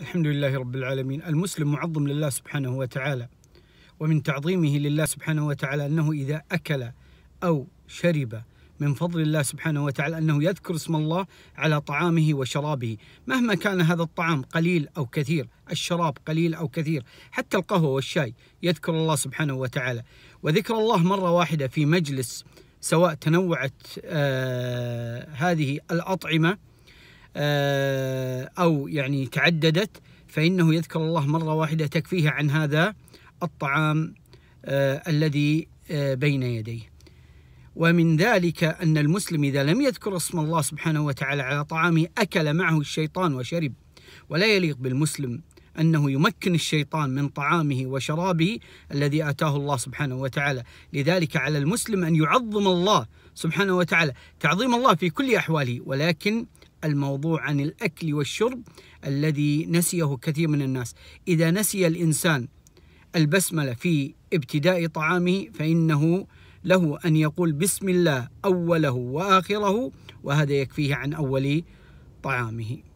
الحمد لله رب العالمين المسلم معظم لله سبحانه وتعالى ومن تعظيمه لله سبحانه وتعالى أنه إذا أكل أو شرب من فضل الله سبحانه وتعالى أنه يذكر اسم الله على طعامه وشرابه مهما كان هذا الطعام قليل أو كثير الشراب قليل أو كثير حتى القهوة والشاي يذكر الله سبحانه وتعالى وذكر الله مرة واحدة في مجلس سواء تنوعت آه هذه الأطعمة آه، أو يعني تعددت فإنه يذكر الله مرة واحدة تكفيه عن هذا الطعام آه، الذي آه، بين يديه ومن ذلك أن المسلم إذا لم يذكر اسم الله سبحانه وتعالى على طعامه أكل معه الشيطان وشرب ولا يليق بالمسلم أنه يمكن الشيطان من طعامه وشرابه الذي آتاه الله سبحانه وتعالى لذلك على المسلم أن يعظم الله سبحانه وتعالى تعظيم الله في كل أحواله ولكن الموضوع عن الأكل والشرب الذي نسيه كثير من الناس إذا نسي الإنسان البسملة في ابتداء طعامه فإنه له أن يقول بسم الله أوله وآخره وهذا يكفيه عن أول طعامه